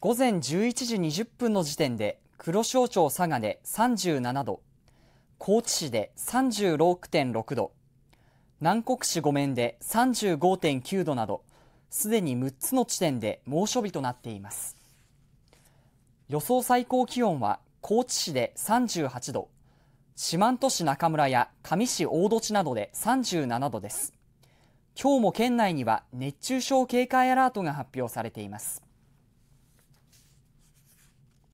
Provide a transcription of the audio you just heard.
午前11時20分の時点で黒潮町佐賀で37度高知市で36.6度南国市御免で35.9度などすでに6つの地点で猛暑日となっています予想最高気温は高知市で38度四万十市中村や上市大土地などで37度です今日も県内には熱中症警戒アラートが発表されています